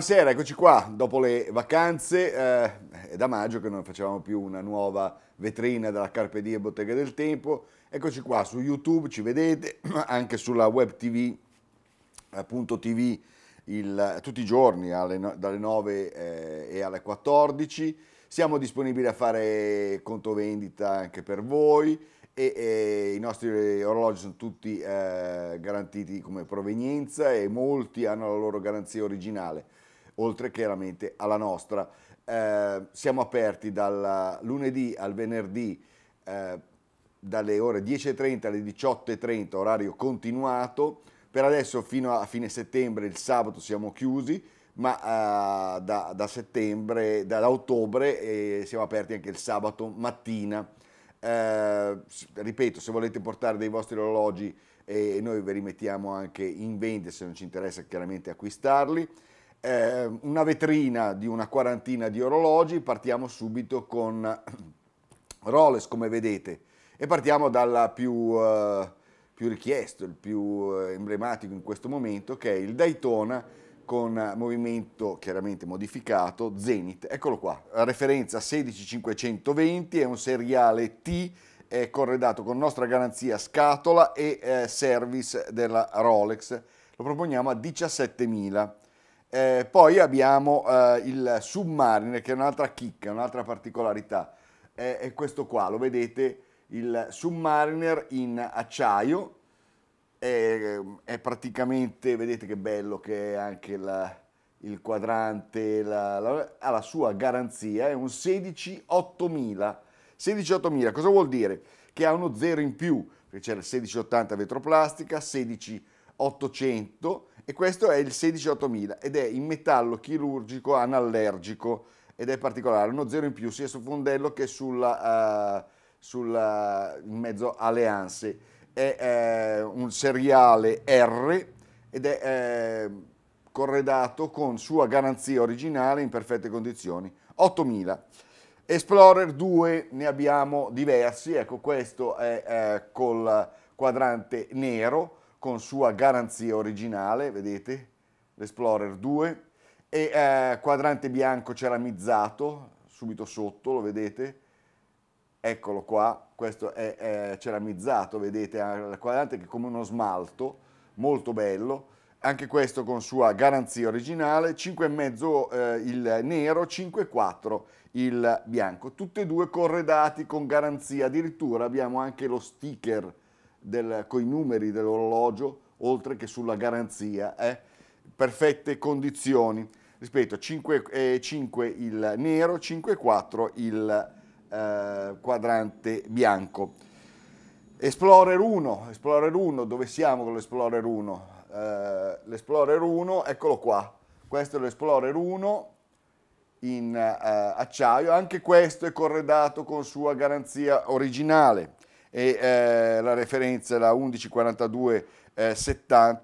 Buonasera, eccoci qua dopo le vacanze. Eh, è da maggio che non facevamo più una nuova vetrina della Carpe Diem Bottega del Tempo. Eccoci qua su YouTube, ci vedete, anche sulla web tv, appunto eh, tv il, tutti i giorni alle, dalle 9 eh, e alle 14. Siamo disponibili a fare conto vendita anche per voi e, e i nostri orologi sono tutti eh, garantiti come provenienza e molti hanno la loro garanzia originale oltre chiaramente alla nostra. Eh, siamo aperti dal lunedì al venerdì eh, dalle ore 10.30 alle 18.30, orario continuato. Per adesso fino a fine settembre, il sabato, siamo chiusi, ma eh, da, da, settembre, da, da ottobre siamo aperti anche il sabato mattina. Eh, ripeto, se volete portare dei vostri orologi eh, e noi ve li mettiamo anche in vendita se non ci interessa chiaramente acquistarli eh, una vetrina di una quarantina di orologi, partiamo subito con eh, Rolex come vedete e partiamo dal più, eh, più richiesto, il più eh, emblematico in questo momento che è il Daytona con movimento chiaramente modificato, Zenith, eccolo qua, referenza 16520 è un seriale T è corredato con nostra garanzia scatola e eh, service della Rolex. Lo proponiamo a 17.000. Eh, poi abbiamo eh, il Submariner che è un'altra chicca, un'altra particolarità. È, è, questo qua, lo vedete, il Submariner in acciaio. È, è praticamente, vedete che bello che è anche la, il quadrante, la, la, ha la sua garanzia, è un 16800. 16800 cosa vuol dire? Che ha uno zero in più, perché c'è il 1680 vetroplastica, 16 800 e questo è il 16800 ed è in metallo chirurgico anallergico ed è particolare, uno zero in più sia sul fondello che sulla, uh, eh, sulla, eh, in mezzo alle anse. È uh, un seriale R ed è uh, corredato con sua garanzia originale in perfette condizioni, 8000. Explorer 2 ne abbiamo diversi, ecco questo è col quadrante nero, con sua garanzia originale, vedete, l'Explorer 2, e eh, quadrante bianco ceramizzato, subito sotto, lo vedete, eccolo qua, questo è, è ceramizzato, vedete, il quadrante che è come uno smalto, molto bello, anche questo con sua garanzia originale, 5,5 eh, il nero, 5,4 il bianco, tutte e due corredati con garanzia, addirittura abbiamo anche lo sticker del, con i numeri dell'orologio, oltre che sulla garanzia. Eh? Perfette condizioni. Ripeto, 5, eh, 5 il nero, 5 4 il eh, quadrante bianco. Explorer 1, Explorer 1, dove siamo con l'Explorer 1? Eh, L'Explorer 1, eccolo qua. Questo è l'Explorer 1 in eh, acciaio, anche questo è corredato con sua garanzia originale e eh, la referenza è la 1142 eh,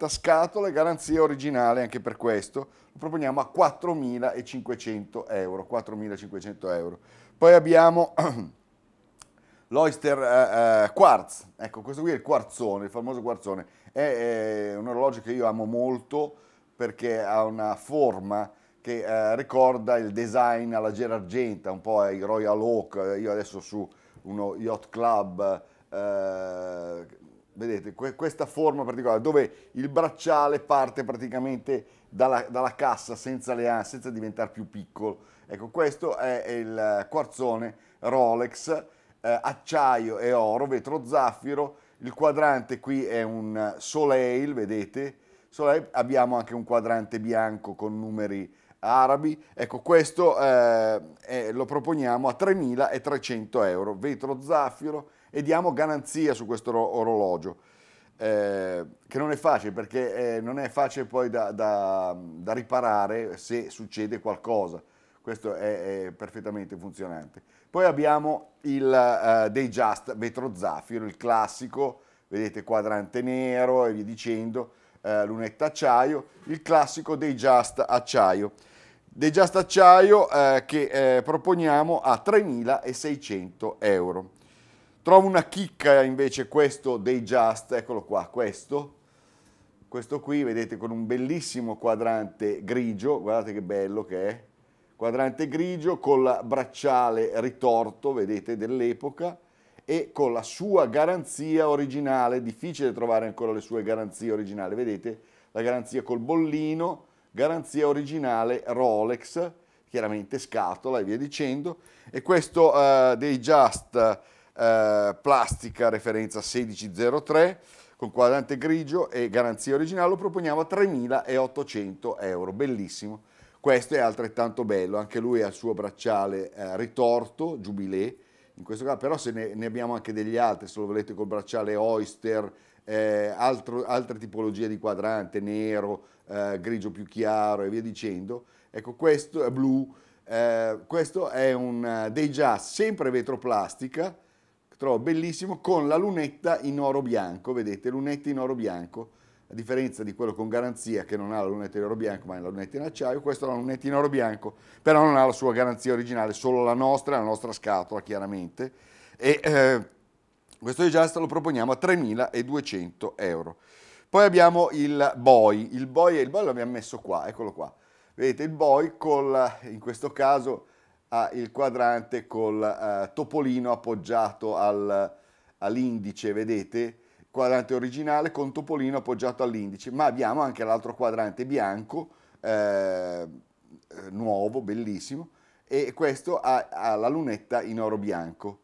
scatola e garanzia originale anche per questo, lo proponiamo a 4.500 euro, 4.500 euro. Poi abbiamo l'Oyster eh, eh, Quartz, ecco questo qui è il quarzone, il famoso quarzone, è, è un orologio che io amo molto perché ha una forma che eh, ricorda il design alla Gerargenta, un po' ai Royal Oak, io adesso su uno yacht club eh, vedete, que questa forma particolare dove il bracciale parte praticamente dalla, dalla cassa senza le anse, senza diventare più piccolo. Ecco, questo è il quarzone Rolex, eh, acciaio e oro, vetro zaffiro, il quadrante qui è un Soleil, vedete, Soleil, abbiamo anche un quadrante bianco con numeri arabi, ecco questo eh, eh, lo proponiamo a 3.300 euro, vetro zaffiro, e diamo garanzia su questo orologio. Eh, che non è facile perché eh, non è facile poi da, da, da, riparare se succede qualcosa. Questo è, è perfettamente funzionante. Poi abbiamo il uh, Just vetro zaffiro, il classico, vedete quadrante nero e via dicendo, uh, lunetta acciaio, il classico Dayjust acciaio. Dayjust acciaio uh, che proponiamo a 3.600 euro. Trovo una chicca invece questo dei Just, eccolo qua, questo. Questo qui, vedete, con un bellissimo quadrante grigio, guardate che bello che è. Quadrante grigio con la bracciale ritorto, vedete, dell'epoca e con la sua garanzia originale, difficile trovare ancora le sue garanzie originali, vedete la garanzia col bollino, garanzia originale Rolex, chiaramente scatola e via dicendo, e questo uh, dei Just eh, plastica referenza 1603 con quadrante grigio e garanzia originale lo proponiamo a 3.800 euro, bellissimo. Questo è altrettanto bello, anche lui ha il suo bracciale eh, ritorto, giubilé, in questo caso, però se ne, ne, abbiamo anche degli altri, se lo volete col bracciale oyster, eh, altro, altre tipologie di quadrante, nero, eh, grigio più chiaro e via dicendo. Ecco, questo è blu, eh, questo è un eh, Deja sempre vetroplastica, trovo bellissimo, con la lunetta in oro bianco, vedete, lunetta in oro bianco, a differenza di quello con garanzia che non ha la lunetta in oro bianco ma è la lunetta in acciaio, questa ha la lunetta in oro bianco, però non ha la sua garanzia originale, solo la nostra, la nostra scatola chiaramente. E eh, questo disastro lo proponiamo a 3.200 euro. Poi abbiamo il Boy, il Boy e il Boy l'abbiamo messo qua, eccolo qua. Vedete il Boy con, in questo caso ha il quadrante col uh, topolino appoggiato al, all'indice, vedete? Quadrante originale con topolino appoggiato all'indice, ma abbiamo anche l'altro quadrante bianco, eh, eh, nuovo, bellissimo, e questo ha, ha la lunetta in oro bianco,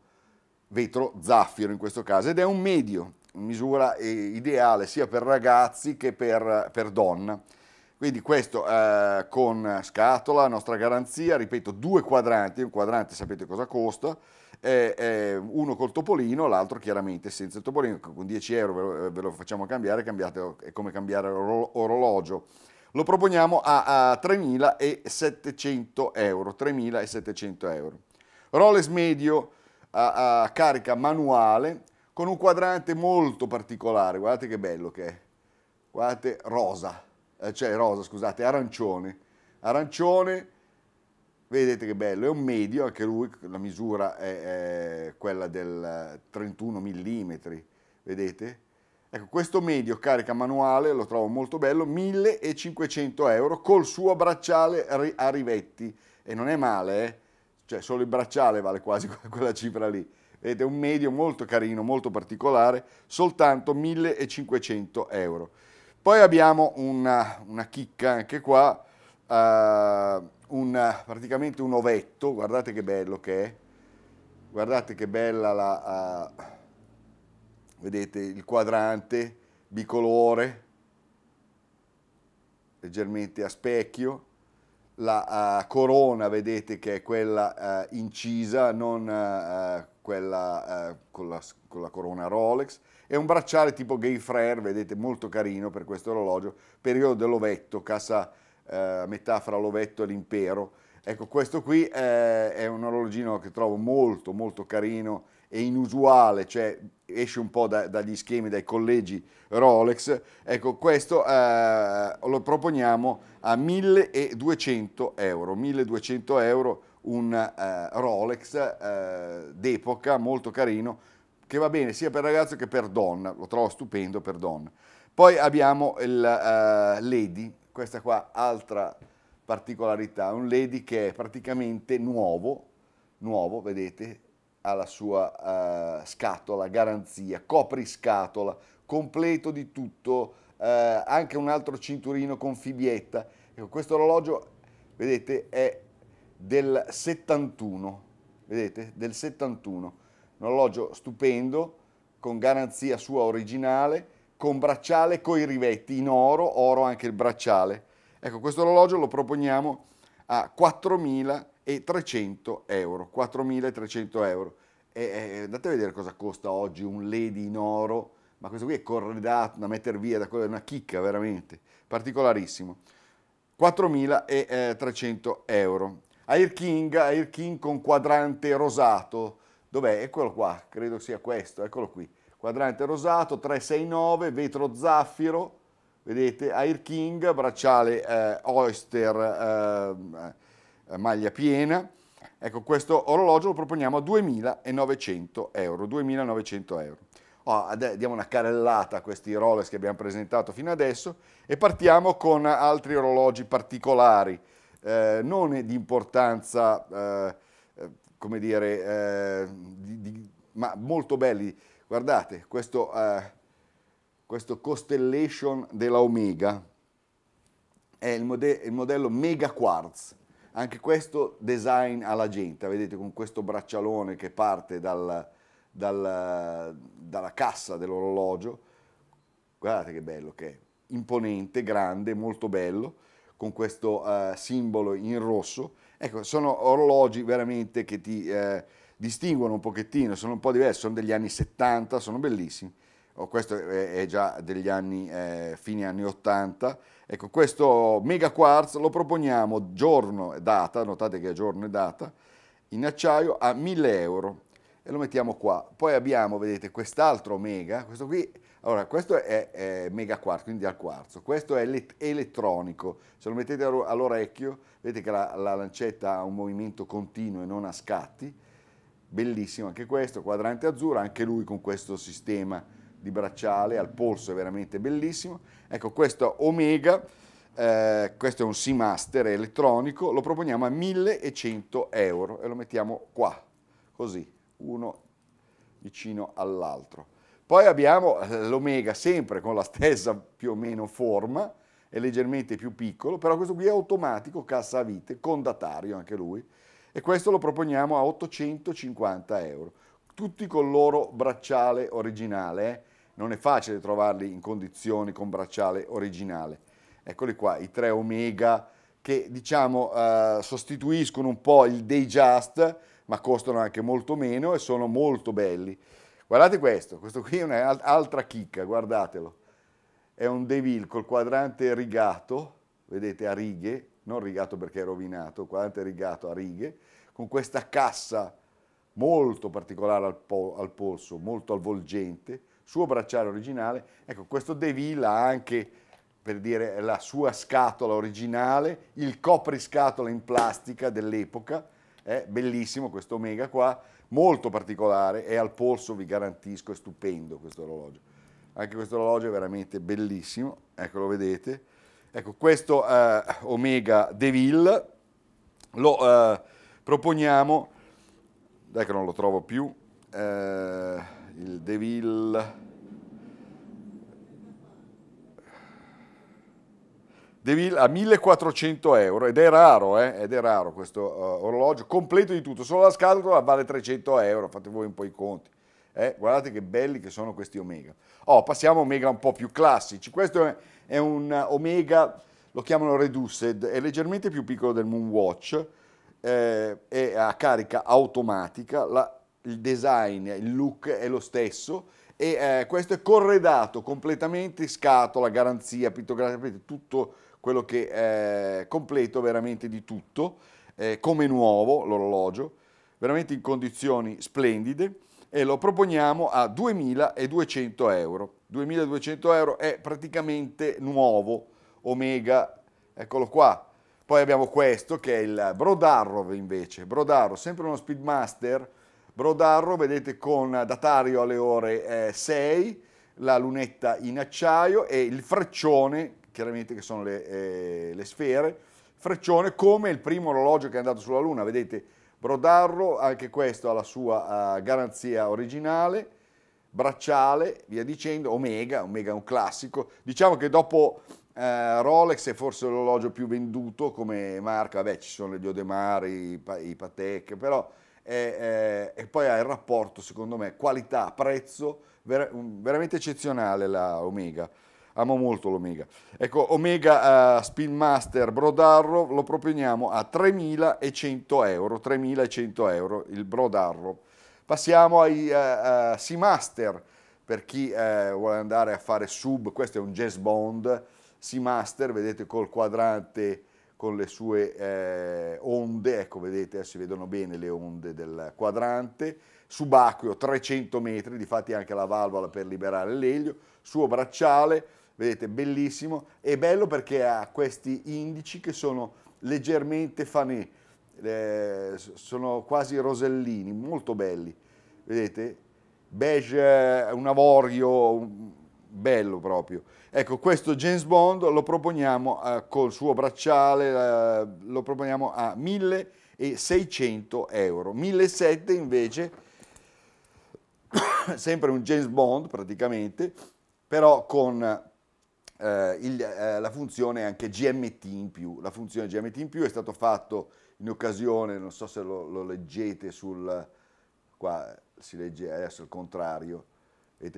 vetro zaffiro in questo caso, ed è un medio, misura eh, ideale sia per ragazzi che per, per donna. Quindi questo eh, con scatola, nostra garanzia, ripeto, due quadranti, un quadrante sapete cosa costa, eh, eh, uno col topolino, l'altro chiaramente senza il topolino, con 10 euro ve lo, eh, ve lo facciamo cambiare, cambiate, è come cambiare oro, orologio. Lo proponiamo a, a 3.700 euro, 3.700 euro. Rolex medio a, a carica manuale con un quadrante molto particolare, guardate che bello che è, guardate rosa eh, cioè rosa, scusate, arancione. Arancione, vedete che bello, è un medio, anche lui, la misura è, è quella del 31 mm, vedete? Ecco, questo medio carica manuale, lo trovo molto bello, 1500 euro col suo bracciale a rivetti. E non è male, eh? cioè solo il bracciale vale quasi quella cifra lì. Vedete, un medio molto carino, molto particolare, soltanto 1500 euro. Poi abbiamo una, una chicca anche qua, uh, un, praticamente un ovetto, guardate che bello che è, guardate che bella la, uh, vedete il quadrante bicolore, leggermente a specchio, la uh, corona vedete che è quella uh, incisa, non uh, quella con la, con, la, corona Rolex, è un bracciale tipo Gay Frere, vedete, molto carino per questo orologio, periodo dell'Ovetto, casa eh, metà fra l'Ovetto e l'Impero. Ecco, questo qui eh, è un orologino che trovo molto molto carino e inusuale, cioè esce un po' da, dagli schemi, dai collegi Rolex. Ecco, questo eh, lo proponiamo a 1200 euro, 1200 euro un eh, Rolex eh, d'epoca molto carino, che va bene sia per ragazzo che per donna, lo trovo stupendo per donna. Poi abbiamo il uh, Lady, questa qua altra particolarità, un Lady che è praticamente nuovo, nuovo, vedete, ha la sua uh, scatola, garanzia, copriscatola, completo di tutto, uh, anche un altro cinturino con fibietta. Ecco, questo orologio, vedete, è del 71, vedete, del 71 un orologio stupendo, con garanzia sua originale, con bracciale coi rivetti in oro, oro anche il bracciale. Ecco, questo orologio lo proponiamo a 4.300 euro. 4.300 euro. E, e, andate a vedere cosa costa oggi un lady in oro, ma questo qui è corredato da mettere via, da quella, è una chicca veramente, particolarissimo. 4.300 eh, euro. Air King, Air King con quadrante rosato, Dov'è? Eccolo qua, credo sia questo, eccolo qui. Quadrante rosato, 369, vetro zaffiro, vedete, Air King, bracciale eh, Oyster, eh, eh maglia piena. Ecco, questo orologio lo proponiamo a 2.900 euro, 2.900 euro. Oh, diamo una carellata a questi Rolex che abbiamo presentato fino adesso e partiamo con altri orologi particolari, eh, non di importanza eh, come dire, eh, di, di, ma molto belli. Guardate, questo, eh, questo Costellation della Omega è il, mode il, modello Mega Quartz. Anche questo design alla gente, vedete con questo braccialone che parte dal, dal, dalla cassa dell'orologio. Guardate che bello che è, imponente, grande, molto bello, con questo eh, simbolo in rosso Ecco, sono orologi veramente che ti eh, distinguono un pochettino, sono un po' diversi, sono degli anni 70, sono bellissimi. Oh, questo è, è, già degli anni, eh, fine anni 80. Ecco, questo mega quartz lo proponiamo giorno e data, notate che è giorno e data, in acciaio a 1000 euro e lo mettiamo qua. Poi abbiamo, vedete, quest'altro omega, questo qui, allora questo è, è mega quarzo, quindi al quarzo, questo è elettronico, se lo mettete all'orecchio vedete che la, la lancetta ha un movimento continuo e non a scatti, bellissimo anche questo, quadrante azzurro, anche lui con questo sistema di bracciale al polso è veramente bellissimo. Ecco questo Omega, eh, questo è un Seamaster elettronico, lo proponiamo a 1100 euro e lo mettiamo qua, così, uno vicino all'altro. Poi abbiamo eh, l'omega sempre con la stessa più o meno forma, è leggermente più piccolo, però questo qui è automatico, cassa a vite, con datario anche lui, e questo lo proponiamo a 850 euro, tutti col loro bracciale originale, eh? non è facile trovarli in condizioni con bracciale originale. Eccoli qua, i tre Omega che diciamo eh, sostituiscono un po' il Dayjust ma costano anche molto meno e sono molto belli. Guardate questo, questo qui è un'altra chicca, guardatelo. È un Devil col quadrante rigato, vedete a righe, non rigato perché è rovinato, quadrante rigato a righe, con questa cassa molto particolare al, po al polso, molto avvolgente, suo bracciale originale. Ecco, questo Devil ha anche per dire la sua scatola originale, il copriscatola in plastica dell'epoca, è bellissimo questo Omega qua, molto particolare, è al polso, vi garantisco, è stupendo questo orologio. Anche questo orologio è veramente bellissimo, eccolo vedete. Ecco, questo eh, Omega Deville lo eh, proponiamo, dai che non lo trovo più, eh, il Deville devi, a 1400 euro, ed è raro, eh, ed è raro questo uh, orologio, completo di tutto, solo la scatola vale 300 euro, fate voi un po' i conti. Eh, guardate che belli che sono questi Omega. Oh, passiamo a Omega un po' più classici. Questo è, è un Omega, lo chiamano Reduced, è leggermente più piccolo del Moonwatch, eh, è a carica automatica, la, il design, il look è lo stesso e eh, questo è corredato completamente, scatola, garanzia, pittografia, tutto quello che è completo veramente di tutto, eh, come nuovo l'orologio, veramente in condizioni splendide e lo proponiamo a 2.200 euro. 2.200 euro è praticamente nuovo, Omega, eccolo qua. Poi abbiamo questo che è il Brodarrow invece, Brodarrow, sempre uno Speedmaster, Brodarrow, vedete con datario alle ore 6, eh, la lunetta in acciaio e il freccione chiaramente che sono le, eh, le sfere. Freccione come il primo orologio che è andato sulla Luna, vedete Brodarro, anche questo ha la sua uh, garanzia originale, bracciale, via dicendo, Omega, Omega è un classico, diciamo che dopo uh, Rolex è forse l'orologio più venduto come marca, vabbè ci sono le Diodemari, i, i Patek, però è, è, e poi ha il rapporto secondo me qualità-prezzo ver- veramente eccezionale la Omega amo molto l'Omega. Ecco, Omega uh, eh, Spin Master Brodarro lo proponiamo a 3.100 euro, 3.100 euro il Brodarro. Passiamo ai uh, uh, Seamaster, per chi uh, vuole andare a fare sub, questo è un jazz bond, Seamaster, vedete col quadrante con le sue eh, onde, ecco vedete, si vedono bene le onde del quadrante, subacqueo 300 metri, difatti anche la valvola per liberare l'elio, suo bracciale, vedete bellissimo, è bello perché ha questi indici che sono leggermente fanè, eh, sono quasi rosellini, molto belli, vedete, beige, eh, un avorio, bello proprio. Ecco, questo James Bond lo proponiamo eh, col suo bracciale, eh, lo proponiamo a 1600 euro, 1700 invece sempre un James Bond praticamente, però con eh, il, eh, la funzione anche GMT in più. La funzione GMT in più è stato fatto in occasione, non so se lo, lo leggete sul... qua si legge adesso il contrario,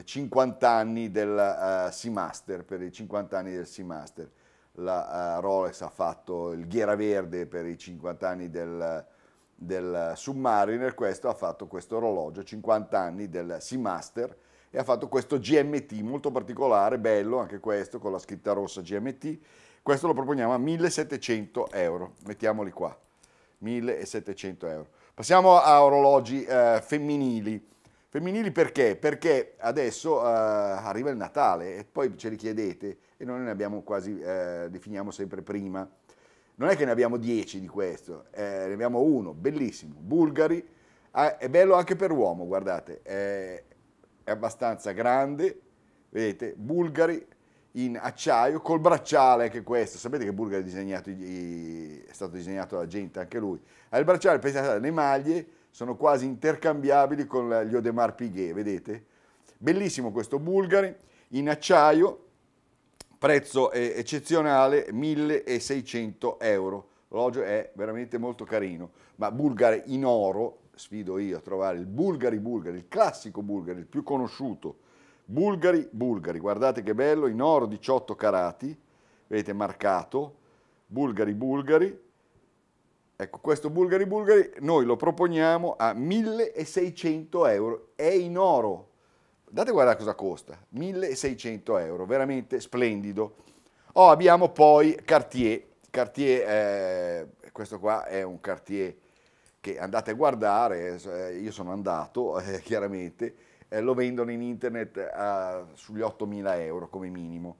50 anni del uh, Seamaster, per i 50 anni del Seamaster. La uh, Rolex ha fatto il Ghiera Verde per i 50 anni del del Submariner, questo ha fatto questo orologio, 50 anni del Seamaster, e ha fatto questo GMT molto particolare, bello anche questo, con la scritta rossa GMT. Questo lo proponiamo a 1700 euro, mettiamoli qua, 1700 euro. Passiamo a orologi eh, femminili. Femminili perché? Perché adesso eh, arriva il Natale e poi ce li chiedete e noi ne abbiamo quasi, eh, definiamo sempre prima non è che ne abbiamo 10 di questo, eh, ne abbiamo uno, bellissimo, Bulgari, ah, è bello anche per uomo, guardate, è, è abbastanza grande, vedete, Bulgari in acciaio col bracciale anche questo sapete che Bulgari è, è, stato disegnato da gente anche lui ha il bracciale pensate le maglie sono quasi intercambiabili con gli Odemar Piguet vedete bellissimo questo Bulgari in acciaio prezzo eh, eccezionale 1600 euro. L'orologio è veramente molto carino, ma bulgare in oro, sfido io a trovare il bulgari bulgari, il classico bulgari, il più conosciuto. Bulgari bulgari, guardate che bello, in oro 18 carati, vedete marcato, bulgari bulgari. Ecco, questo bulgari bulgari noi lo proponiamo a 1600 euro, è in oro, Date a guardare cosa costa, 1600 euro, veramente splendido. Oh, abbiamo poi Cartier, Cartier eh, questo qua è un Cartier che andate a guardare, eh, io sono andato eh, chiaramente, eh, lo vendono in internet eh, sugli 8.000 euro come minimo.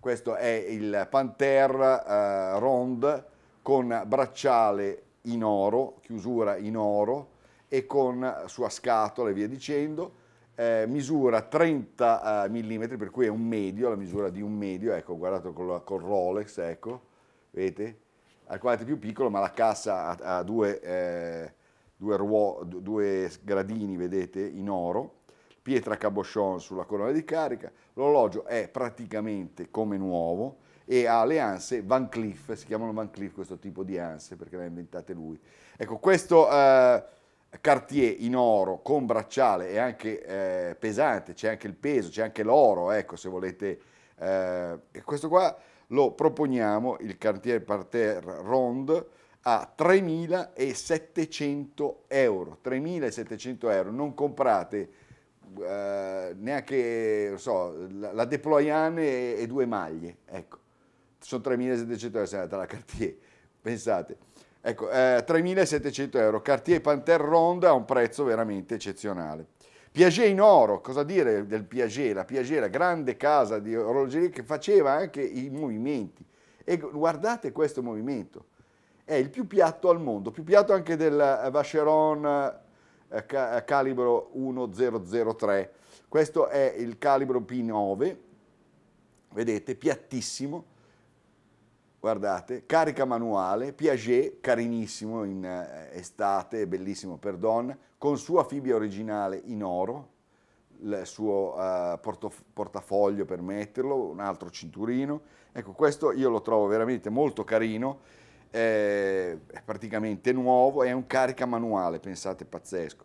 Questo è il Panther eh, Rond con bracciale in oro, chiusura in oro e con sua scatola e via dicendo eh, misura 30 eh, mm, per cui è un medio, la misura di un medio, ecco, guardato con, col Rolex, ecco, vedete? Al quadrante più piccolo, ma la cassa ha, ha due, eh, due, ruo, due gradini, vedete, in oro, pietra cabochon sulla corona di carica, l'orologio è praticamente come nuovo, e ha le anse Van Cleef, si chiamano Van Cleef questo tipo di anse perché le ha inventate lui. Ecco, questo eh, Cartier in oro con bracciale è anche eh, pesante, c'è anche il peso, c'è anche l'oro, ecco se volete. Eh, questo qua lo proponiamo, il Cartier Parterre Ronde, a 3.700 euro. 3.700 euro, non comprate eh, neanche so, la, la Deployane e, e, due maglie, ecco. Sono 3.700 euro se andate alla Cartier, pensate. Ecco, eh, 3.700 euro. Cartier Panther Ronde a un prezzo veramente eccezionale. Piaget in oro, cosa dire del Piaget? La Piaget, la grande casa di orologeria che faceva anche i movimenti. E guardate questo movimento, è il più piatto al mondo, più piatto anche del eh, Vacheron eh, eh, calibro 1003. Questo è il calibro P9, vedete, piattissimo guardate, carica manuale, Piaget, carinissimo in eh, estate, bellissimo per donna, con sua fibbia originale in oro, il suo uh, portafoglio per metterlo, un altro cinturino. Ecco, questo io lo trovo veramente molto carino, eh, è praticamente nuovo, è un carica manuale, pensate, pazzesco,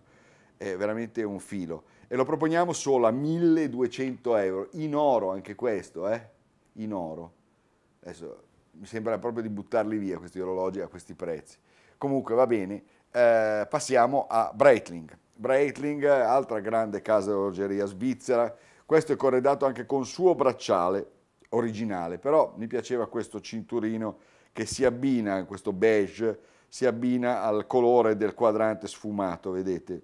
è veramente un filo. E lo proponiamo solo a 1200 euro, in oro anche questo, eh? in oro. Adesso mi sembra proprio di buttarli via questi orologi a questi prezzi. Comunque va bene, eh, passiamo a Breitling. Breitling, altra grande casa orologeria svizzera, questo è corredato anche con suo bracciale originale, però mi piaceva questo cinturino che si abbina, questo beige, si abbina al colore del quadrante sfumato, vedete.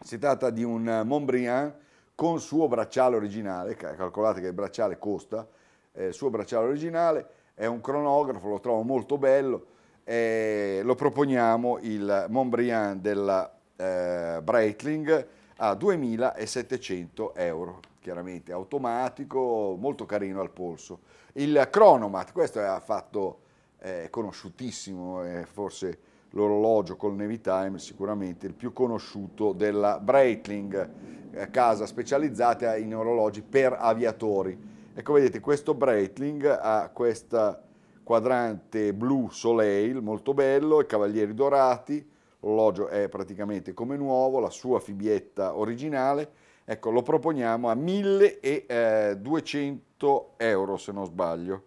Si tratta di un Montbriand con suo bracciale originale, calcolate che il bracciale costa, eh, suo bracciale originale, è un cronografo, lo trovo molto bello, e lo proponiamo il Montbriand della eh, Breitling a 2700 euro, chiaramente automatico, molto carino al polso. Il Cronomat, questo è affatto eh, conosciutissimo, eh, forse l'orologio col Navy Time, sicuramente il più conosciuto della Breitling, eh, casa specializzata in orologi per aviatori Ecco, vedete, questo Breitling ha questo quadrante blu Soleil, molto bello, i cavalieri dorati, l'orologio è praticamente come nuovo, la sua fibietta originale, ecco, lo proponiamo a 1200 eh, euro se non sbaglio.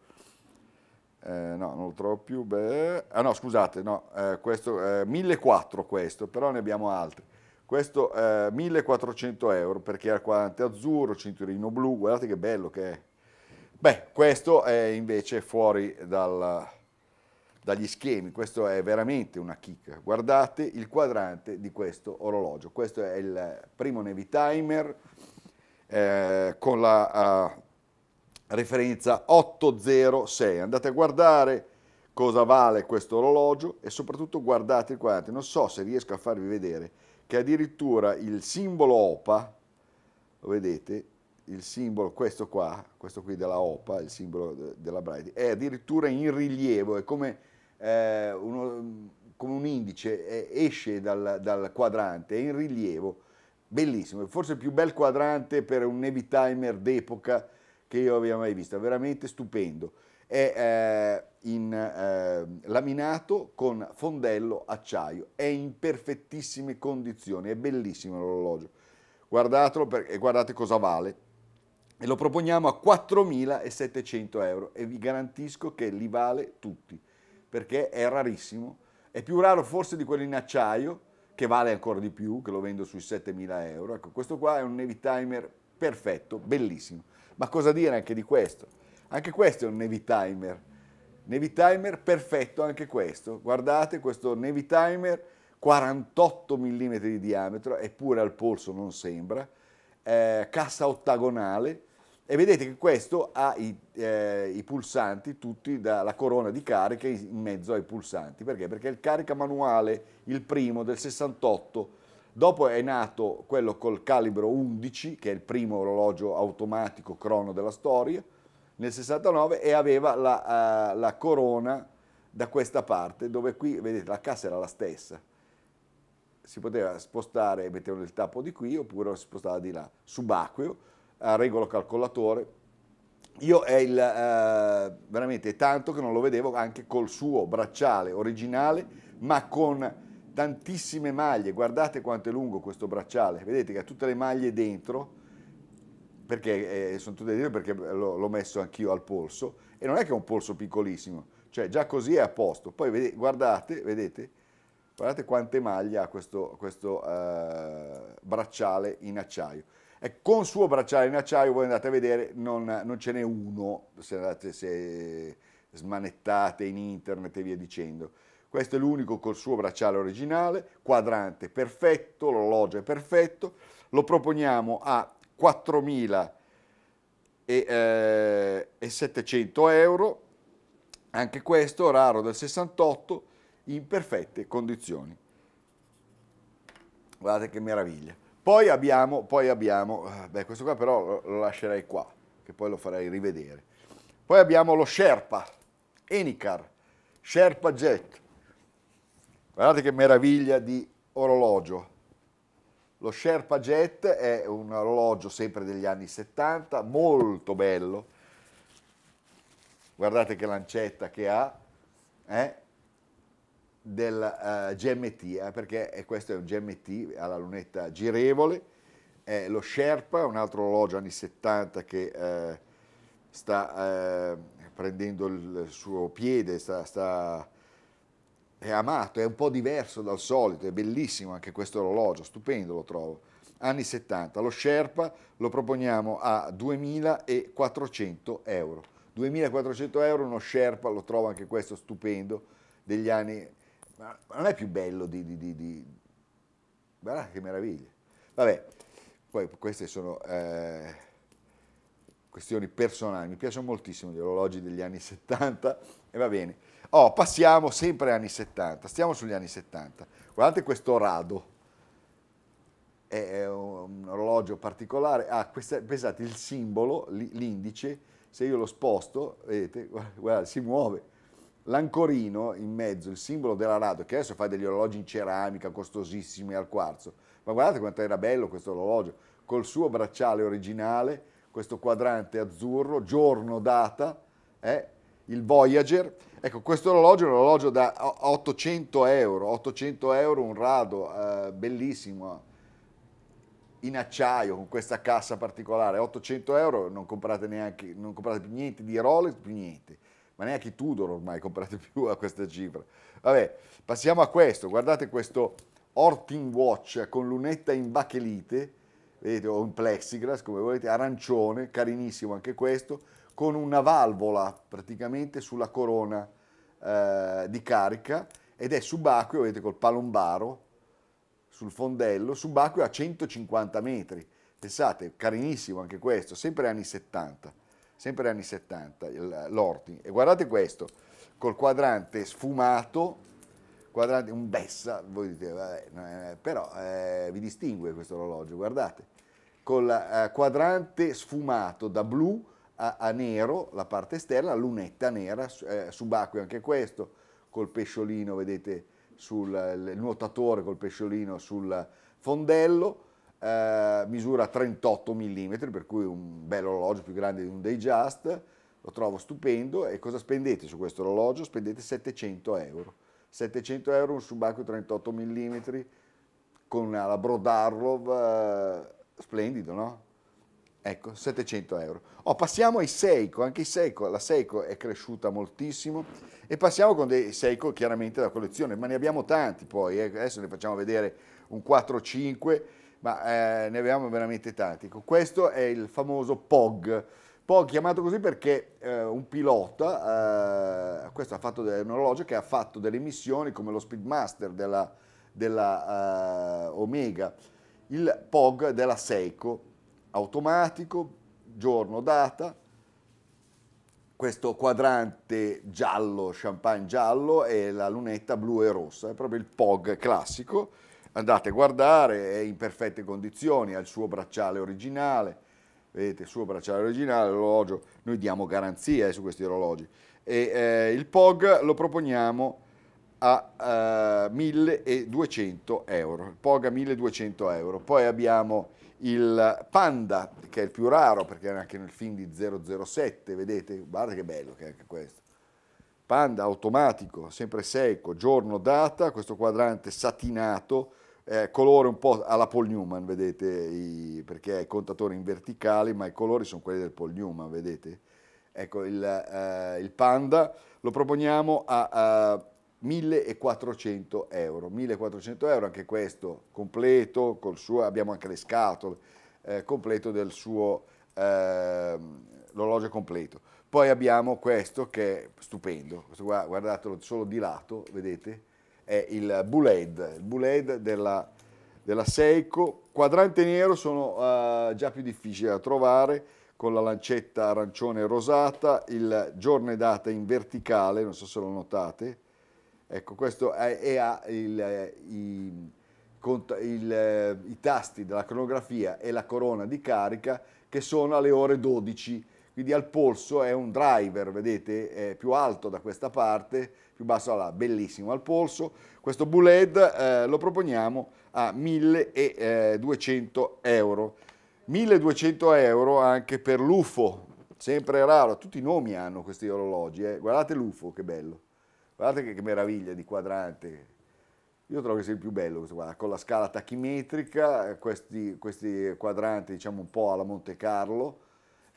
Eh, no, non lo trovo più, beh. ah no, scusate, no, eh, questo, eh, 1400 questo, però ne abbiamo altri. Questo eh, 1400 euro perché ha il quadrante azzurro, cinturino blu, guardate che bello che è. Beh, questo è invece fuori dal, dagli schemi, questo è veramente una chicca. Guardate il quadrante di questo orologio, questo è il primo Navy Timer eh, con la uh, referenza 806. Andate a guardare cosa vale questo orologio e soprattutto guardate il quadrante. Non so se riesco a farvi vedere che addirittura il simbolo OPA, lo vedete, il simbolo, questo qua, questo qui della OPA, il simbolo de, della Brady, è addirittura in rilievo, è come, eh, uno, come un indice, è, esce dal, dal, quadrante, è in rilievo, bellissimo, forse il più bel quadrante per un heavy timer d'epoca che io abbia mai visto, veramente stupendo. È eh, in, eh, laminato con fondello acciaio, è in perfettissime condizioni, è bellissimo l'orologio. Guardatelo e guardate cosa vale e lo proponiamo a 4.700 euro e vi garantisco che li vale tutti perché è rarissimo, è più raro forse di quello in acciaio che vale ancora di più, che lo vendo sui 7.000 euro. Ecco, questo qua è un Navy Timer perfetto, bellissimo. Ma cosa dire anche di questo? Anche questo è un Navy Timer. Navy Timer perfetto anche questo. Guardate questo Navy Timer 48 mm di diametro, eppure al polso non sembra. Eh, cassa ottagonale, e vedete che questo ha i, eh, i pulsanti tutti dalla corona di carica in mezzo ai pulsanti. Perché? Perché il carica manuale, il primo del 68, dopo è nato quello col calibro 11, che è il primo orologio automatico crono della storia, nel 69 e aveva la, uh, la corona da questa parte, dove qui, vedete, la cassa era la stessa. Si poteva spostare, mettevano il tappo di qui, oppure si spostava di là, subacqueo a eh, regolo calcolatore. Io è il, eh, veramente tanto che non lo vedevo anche col suo bracciale originale, ma con tantissime maglie. Guardate quanto è lungo questo bracciale, vedete che ha tutte le maglie dentro, perché eh, sono tutte dentro perché l'ho messo anch'io al polso, e non è che è un polso piccolissimo, cioè già così è a posto. Poi vedete, guardate, vedete, guardate quante maglie ha questo, questo eh, bracciale in acciaio. E con il suo bracciale in acciaio, voi andate a vedere, non, non ce n'è uno, se, andate, se smanettate in internet e via dicendo. Questo è l'unico col suo bracciale originale, quadrante perfetto, l'orologio è perfetto, lo proponiamo a 4.700 eh, euro, anche questo raro del 68, in perfette condizioni. Guardate che meraviglia. Poi abbiamo, poi abbiamo, eh, beh questo qua però lo lascerei qua, che poi lo farei rivedere. Poi abbiamo lo Sherpa, Enicar, Sherpa Jet. Guardate che meraviglia di orologio. Lo Sherpa Jet è un orologio sempre degli anni 70, molto bello. Guardate che lancetta che ha, eh? del uh, eh, GMT, eh, perché è, questo è un GMT alla lunetta girevole, è lo Sherpa, un altro orologio anni 70 che eh, sta eh, prendendo il suo piede, sta, sta, è amato, è un po' diverso dal solito, è bellissimo anche questo orologio, stupendo lo trovo. Anni 70, lo Sherpa lo proponiamo a 2.400 euro. 2.400 euro uno Sherpa, lo trovo anche questo stupendo, degli anni ma, non è più bello di, di, di, di... Guarda che meraviglia. Vabbè, poi queste sono eh, questioni personali, mi piacciono moltissimo gli orologi degli anni 70 e va bene. Oh, passiamo sempre agli anni 70, stiamo sugli anni 70. Guardate questo rado, è un orologio particolare, ha ah, pensate il simbolo, l'indice, se io lo sposto, vedete, guarda, guarda si muove, l'ancorino in mezzo, il simbolo della dell'aratro, che adesso fa degli orologi in ceramica costosissimi al quarzo, ma guardate quanto era bello questo orologio, col suo bracciale originale, questo quadrante azzurro, giorno, data, eh, il Voyager. Ecco, questo orologio è un orologio da 800 euro, 800 euro un rado eh, bellissimo, in acciaio, con questa cassa particolare, 800 euro non comprate, neanche, non comprate più niente di Rolex, più niente ma neanche i Tudor ormai comprate più a questa cifra. Vabbè, passiamo a questo, guardate questo Orting Watch con lunetta in bachelite, vedete, o in plexiglass come volete, arancione, carinissimo anche questo, con una valvola praticamente sulla corona eh, di carica ed è subacqueo, vedete col palombaro sul fondello, subacqueo a 150 metri. Pensate, carinissimo anche questo, sempre anni 70 sempre anni 70, l'Orting. E guardate questo, col quadrante sfumato, quadrante, un Bessa, voi dite, vabbè, eh", però eh, vi distingue questo orologio, guardate, col eh, quadrante sfumato da blu a, a, nero, la parte esterna, lunetta nera, eh, subacqueo anche questo, col pesciolino, vedete, sul il nuotatore col pesciolino sul fondello, eh, misura 38 mm, per cui un bel orologio più grande di un Dayjust, lo trovo stupendo e cosa spendete su questo orologio? Spendete 700 euro. 700 euro un subacqueo 38 mm con la Brodarlov, eh, splendido, no? Ecco, 700 euro. Oh, passiamo ai Seiko, anche i Seiko, la Seiko è cresciuta moltissimo e passiamo con dei Seiko chiaramente da collezione, ma ne abbiamo tanti poi, eh. adesso ne facciamo vedere un 4-5 ma eh, ne avevamo veramente tanti. Ecco, questo è il famoso POG, POG chiamato così perché eh, un pilota, eh, questo ha fatto un orologio che ha fatto delle missioni come lo Speedmaster della, della eh, Omega, il POG della Seiko, automatico, giorno, data, questo quadrante giallo, champagne giallo e la lunetta blu e rossa, è proprio il POG classico Andate a guardare, è in perfette condizioni, ha il suo bracciale originale, vedete il suo bracciale originale, l'orologio, noi diamo garanzie eh, su questi orologi. E, eh, il POG lo proponiamo a eh, 1200 euro, il POG a 1200 euro. Poi abbiamo il Panda, che è il più raro, perché è anche nel film di 007, vedete, guarda che bello che è anche questo. Panda automatico, sempre secco, giorno data, questo quadrante satinato, eh, colore un po' alla Paul Newman, vedete, i, perché è contatore in verticali, ma i colori sono quelli del Paul Newman, vedete. Ecco, il, eh, il Panda lo proponiamo a, a 1400 euro, 1400 euro anche questo completo, col suo, abbiamo anche le scatole, eh, completo del suo eh, l'orologio completo. Poi abbiamo questo che è stupendo, questo qua guardatelo solo di lato, vedete? è il Buled, il Buled della, della Seiko. Quadrante nero sono uh, già più difficili da trovare con la lancetta arancione rosata, il giorno e data in verticale, non so se lo notate. Ecco, questo è, ha il, eh, il, il, eh, i tasti della cronografia e la corona di carica che sono alle ore 12 quindi al polso è un driver, vedete, è più alto da questa parte, più basso là, bellissimo al polso. Questo Buled eh, lo proponiamo a 1200 euro. 1200 euro anche per l'UFO, sempre raro, tutti i nomi hanno questi orologi, eh. guardate l'UFO che bello, guardate che, che, meraviglia di quadrante, io trovo che sia il più bello questo qua, con la scala tachimetrica, questi, questi quadranti diciamo un po' alla Monte Carlo,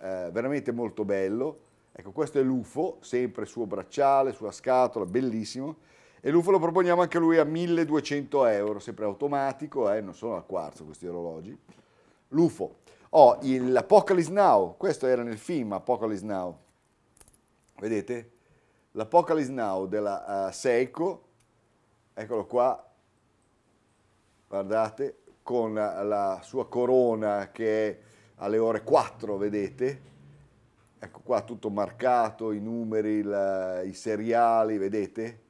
eh, veramente molto bello. Ecco, questo è l'UFO, sempre suo bracciale, sulla scatola, bellissimo. E l'UFO lo proponiamo anche lui a 1200 euro, sempre automatico, eh, non sono al quarzo questi orologi. L'UFO. Oh, l'Apocalypse Now, questo era nel film Apocalypse Now. Vedete? L'Apocalypse Now della uh, Seiko, eccolo qua, guardate, con la, la sua corona che è alle ore 4, vedete? Ecco qua tutto marcato, i numeri, la, eh, i seriali, vedete?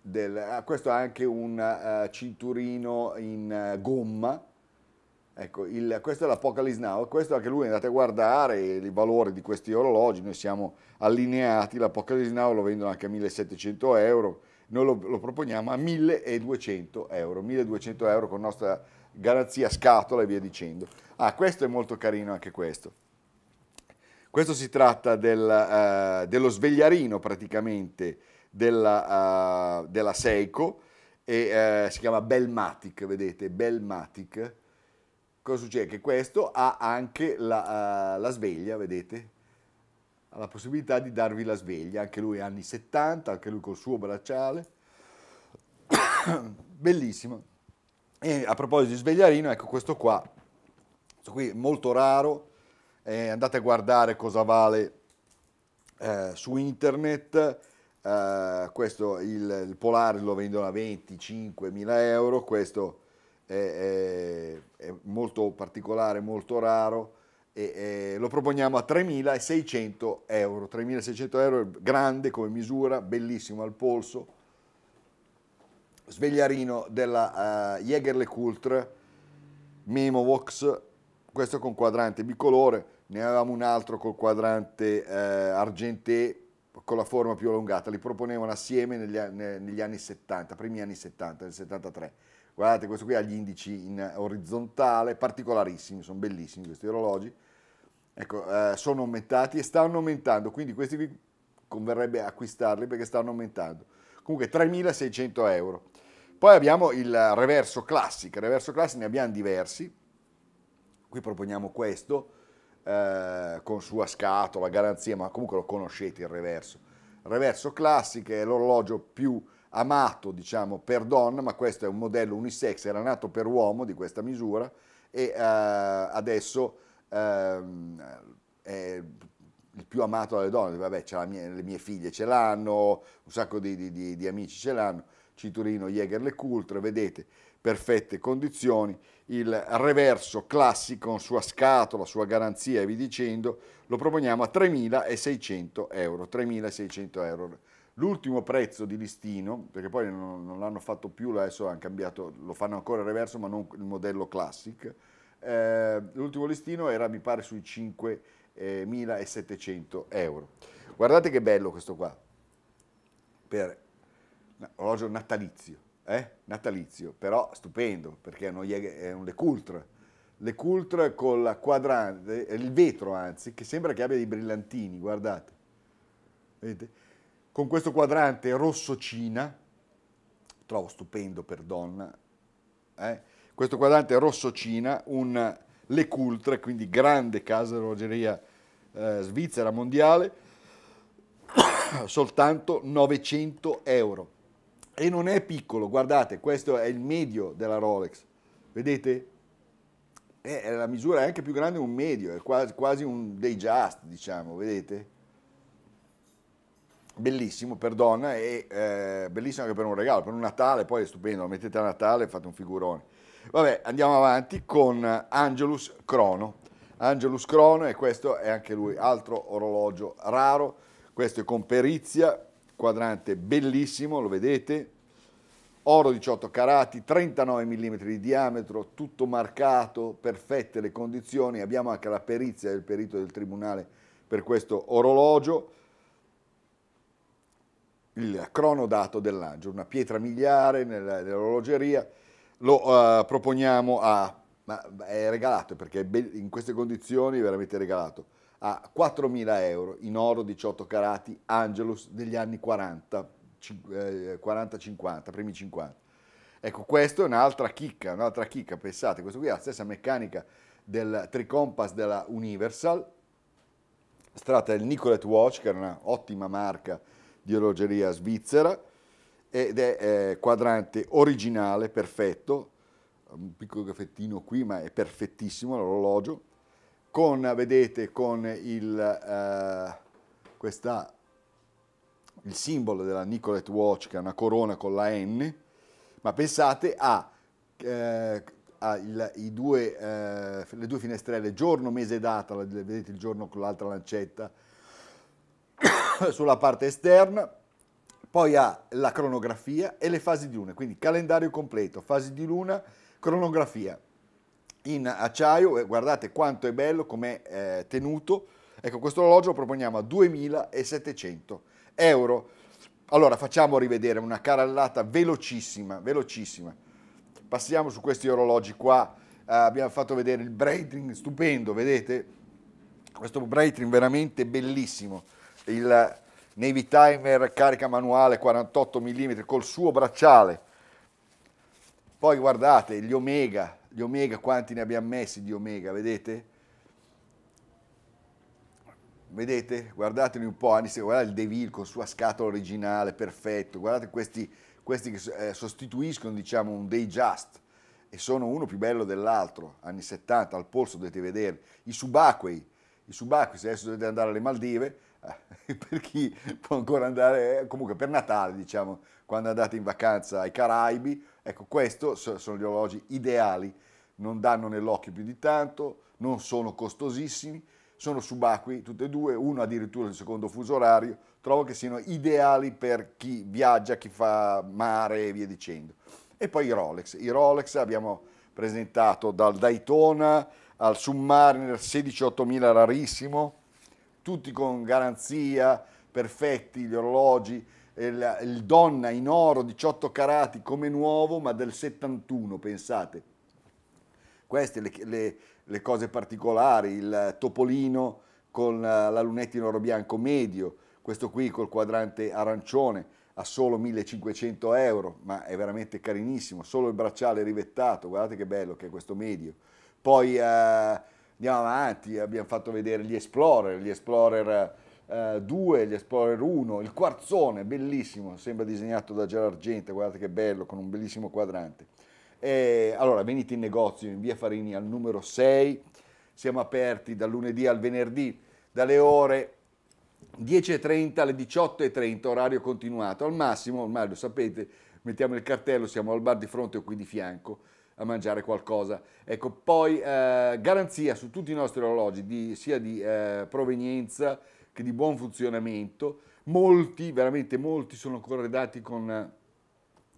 Del, ah, questo è anche un uh, cinturino in uh, gomma. Ecco, il, questo è l'Apocalypse Now, questo anche lui andate a guardare i valori di questi orologi, noi siamo allineati, l'Apocalypse Now lo vendono anche a 1700 euro, noi lo, lo proponiamo a 1200 euro, 1200 euro con nostra garanzia scatola e via dicendo. Ah, questo è molto carino anche questo. Questo si tratta del, uh, dello svegliarino praticamente della, uh, della Seiko e uh, si chiama Belmatic, vedete, Belmatic. Cosa succede? Che questo ha anche la, la sveglia, vedete? Ha la possibilità di darvi la sveglia, anche lui anni 70, anche lui col suo bracciale. Bellissimo. E a proposito di svegliarino, ecco questo qua, questo qui è molto raro, eh, andate a guardare cosa vale eh, su internet, eh, questo il, il, Polare lo vendono a 25.000 euro, questo è, è, è, molto particolare, molto raro, e, lo proponiamo a 3.600 euro, 3.600 euro è grande come misura, bellissimo al polso, svegliarino della uh, Le Coultre Mimo Vox, questo con quadrante bicolore, ne avevamo un altro col quadrante eh, argentè con la forma più allungata, li proponevano assieme negli, negli, anni 70, primi anni 70, nel 73. Guardate, questo qui ha gli indici in orizzontale, particolarissimi, sono bellissimi questi orologi. Ecco, eh, sono aumentati e stanno aumentando, quindi questi qui converrebbe acquistarli perché stanno aumentando. Comunque 3.600 euro. Poi abbiamo il reverso classic, reverso classic ne abbiamo diversi, qui proponiamo questo eh, con sua scatola, garanzia, ma comunque lo conoscete il reverso. reverso classic è l'orologio più amato diciamo per donna, ma questo è un modello unisex, era nato per uomo di questa misura e eh, adesso eh, è il più amato dalle donne, vabbè mia, le mie figlie ce l'hanno, un sacco di, di, di, di amici ce l'hanno Citurino, Jäger, Le Coultre, vedete, perfette condizioni, il reverso classico con sua scatola, sua garanzia e vi dicendo, lo proponiamo a 3.600 euro, 3.600 euro. L'ultimo prezzo di listino, perché poi non, non l'hanno fatto più, adesso hanno cambiato, lo fanno ancora il reverso ma non il modello classic, eh, l'ultimo listino era mi pare sui 5.700 euro. Guardate che bello questo qua, per orologio natalizio, eh? natalizio, però stupendo perché è, un Le un Le Lecoultre con la quadrante, eh, il vetro anzi, che sembra che abbia dei brillantini, guardate. Vedete? Con questo quadrante rosso Cina, trovo stupendo per donna, eh? questo quadrante rosso Cina, un Lecoultre, quindi grande casa orologeria eh, svizzera mondiale, soltanto 900 euro e non è piccolo, guardate, questo è il medio della Rolex, vedete? È eh, eh, la misura è anche più grande di un medio, è quasi, quasi un just, diciamo, vedete? Bellissimo per donna e eh, bellissimo anche per un regalo, per un Natale, poi è stupendo, lo mettete a Natale e fate un figurone. Vabbè, andiamo avanti con Angelus Crono. Angelus Crono e questo è anche lui, altro orologio raro, questo è con perizia, quadrante bellissimo, lo vedete, oro 18 carati, 39 mm di diametro, tutto marcato, perfette le condizioni, abbiamo anche la perizia del perito del tribunale per questo orologio, il cronodato dell'angelo, una pietra miliare nell'orologeria, lo uh, proponiamo a... ma è regalato perché in queste condizioni è veramente regalato a 4.000 euro in oro 18 carati Angelus degli anni 40-50, eh, primi 50. Ecco, questa è un'altra chicca, un'altra chicca, pensate, questo qui ha la stessa meccanica del Tricompass della Universal, strata del Nicolet Watch, che era un'ottima marca di orologeria svizzera, ed è eh, quadrante originale, perfetto, un piccolo caffettino qui, ma è perfettissimo l'orologio, con, vedete, con il, eh, questa, il simbolo della Nicolet Watch, che è una corona con la N, ma pensate a, eh, a il, due, eh, le due finestrelle, giorno, mese e data, vedete il giorno con l'altra lancetta, sulla parte esterna, poi ha la cronografia e le fasi di luna, quindi calendario completo, fasi di luna, cronografia in acciaio, eh, guardate quanto è bello, come è eh, tenuto. Ecco, questo orologio lo proponiamo a 2.700 euro. Allora, facciamo rivedere una carallata velocissima, velocissima. Passiamo su questi orologi qua. Eh, abbiamo fatto vedere il Breitling, stupendo, vedete? Questo Breitling veramente bellissimo. Il Navy Timer carica manuale 48 mm col suo bracciale. Poi guardate, gli Omega, gli omega, quanti ne abbiamo messi di omega, vedete? Vedete? Guardateli un po', Anis, guardate il Devil con sua scatola originale, perfetto. Guardate questi, questi che eh, sostituiscono, diciamo, un Day Just e sono uno più bello dell'altro, anni 70, al polso dovete vederli. I subacquei, i subacquei, se adesso dovete andare alle Maldive, eh, per chi può ancora andare, eh, comunque per Natale diciamo, quando andate in vacanza ai Caraibi Ecco, questi sono gli orologi ideali, non danno nell'occhio più di tanto, non sono costosissimi, sono subacquei tutti e due, uno addirittura del secondo fuso orario, trovo che siano ideali per chi viaggia, chi fa mare e via dicendo. E poi i Rolex, i Rolex abbiamo presentato dal Daytona al Submariner 168.000 rarissimo, tutti con garanzia, perfetti gli orologi, il, il donna in oro 18 carati come nuovo, ma del 71, pensate. Queste le, le, le cose particolari, il topolino con la, lunetta in oro bianco medio, questo qui col quadrante arancione a solo 1500 euro, ma è veramente carinissimo, solo il bracciale rivettato, guardate che bello che è questo medio. Poi eh, andiamo avanti, abbiamo fatto vedere gli Explorer, gli Explorer 2, eh, gli Explorer 1, il quarzone, bellissimo, sembra disegnato da Gerard Gente, guardate che bello, con un bellissimo quadrante. E, allora venite in negozio in via Farini al numero 6, siamo aperti dal lunedì al venerdì, dalle ore 10.30 alle 18.30, orario continuato, al massimo, ormai lo sapete, mettiamo il cartello, siamo al bar di fronte o qui di fianco a mangiare qualcosa. Ecco, poi eh, garanzia su tutti i nostri orologi, di, sia di eh, provenienza che di buon funzionamento, molti, veramente molti, sono corredati con eh,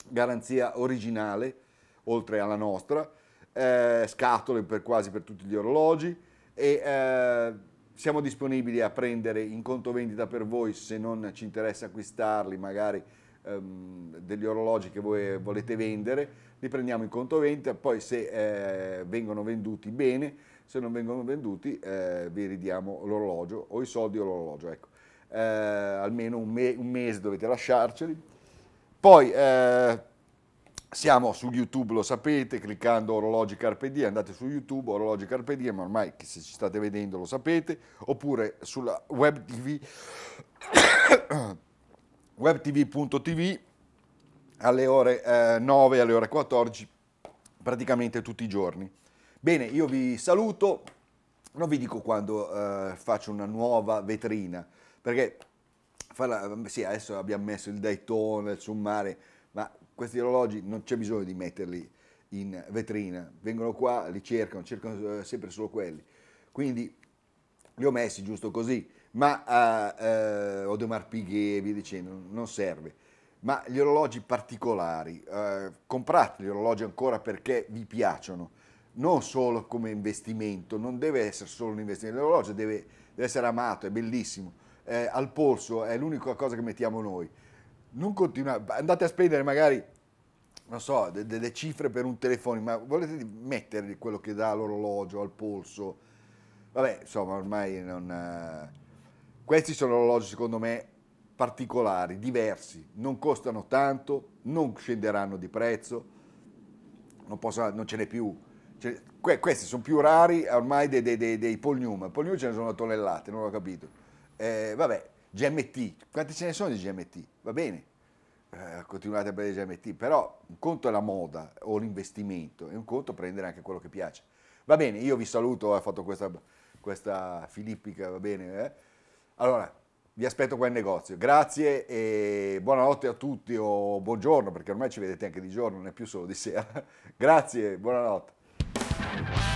garanzia originale, oltre alla nostra, eh, scatole per quasi per tutti gli orologi e eh, siamo disponibili a prendere in conto vendita per voi se non ci interessa acquistarli, magari ehm, degli orologi che voi volete vendere, li prendiamo in conto vendita, poi se eh, vengono venduti bene, se non vengono venduti eh, vi ridiamo l'orologio o i soldi o l'orologio, ecco. eh, almeno un, me un, mese dovete lasciarceli. Poi eh, siamo su YouTube, lo sapete, cliccando Orologi Carpe Diem, andate su YouTube, Orologi Carpe Diem, ormai se ci state vedendo lo sapete, oppure sulla web TV webtv.tv alle ore eh, 9, alle ore 14, praticamente tutti i giorni. Bene, io vi saluto, non vi dico quando eh, faccio una nuova vetrina, perché farla, mm, sì, adesso abbiamo messo il Daytona, il Summare, ma questi orologi non c'è bisogno di metterli in vetrina, vengono qua, li cercano, cercano eh, sempre solo quelli. Quindi li ho messi giusto così, ma eh, Odomar eh, Piguet e via dicendo, non serve. Ma gli orologi particolari, eh, comprate gli orologi ancora perché vi piacciono, non solo come investimento, non deve essere solo un investimento, l'orologio deve, deve essere amato, è bellissimo, eh, al polso è l'unica cosa che mettiamo noi. Non continuate, andate a spendere magari, non so, delle de, de cifre per un telefonino, ma volete mettergli quello che dà l'orologio al polso? Vabbè, insomma, ormai non... Eh, questi sono orologi secondo me particolari, diversi, non costano tanto, non scenderanno di prezzo, non, posso, non ce n'è più. Ce, que, questi sono più rari eh, ormai dei, dei, dei, dei Polnium, Polnium ce ne sono tonnellate, non l'ho capito. Eh, vabbè, GMT, quanti ce ne sono di GMT? Va bene, eh, continuate a prendere GMT, però un conto è la moda o l'investimento e un conto prendere anche quello che piace. Va bene, io vi saluto, ho fatto questa, questa filippica, va bene. Eh? Allora, vi aspetto qua in negozio. Grazie e buonanotte a tutti o buongiorno, perché ormai ci vedete anche di giorno, non è più solo di sera. Grazie, buonanotte.